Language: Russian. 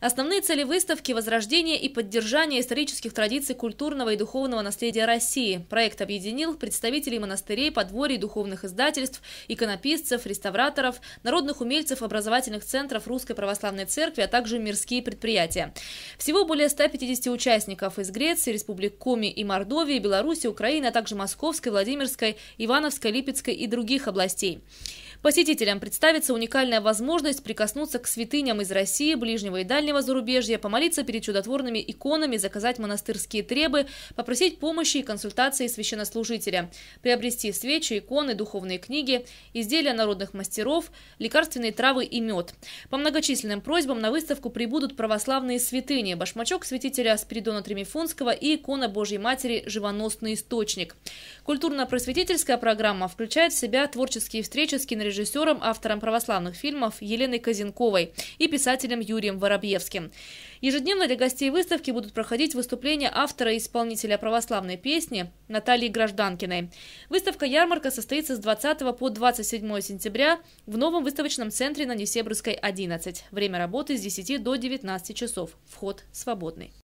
Основные цели выставки – возрождение и поддержание исторических традиций культурного и духовного наследия России. Проект объединил представителей монастырей, подворий, духовных издательств, иконописцев, реставраторов, народных умельцев, образовательных центров Русской Православной Церкви, а также мирские предприятия. Всего более 150 участников из Греции, Республик Коми и Мордовии, Беларуси, Украины, а также Московской, Владимирской, Ивановской, Липецкой и других областей. Посетителям представится уникальная возможность прикоснуться к святыням из России, ближнего и дальнего зарубежья, помолиться перед чудотворными иконами, заказать монастырские требы, попросить помощи и консультации священнослужителя, приобрести свечи, иконы, духовные книги, изделия народных мастеров, лекарственные травы и мед. По многочисленным просьбам на выставку прибудут православные святыни, башмачок святителя Спиридона Тремифонского и икона Божьей Матери «Живоносный источник». Культурно-просветительская программа включает в себя творческие встречи с кинорежиссерами, режиссером, автором православных фильмов Еленой Казенковой и писателем Юрием Воробьевским. Ежедневно для гостей выставки будут проходить выступления автора и исполнителя православной песни Натальи Гражданкиной. Выставка-ярмарка состоится с 20 по 27 сентября в новом выставочном центре на Несебрусской 11. Время работы с 10 до 19 часов. Вход свободный.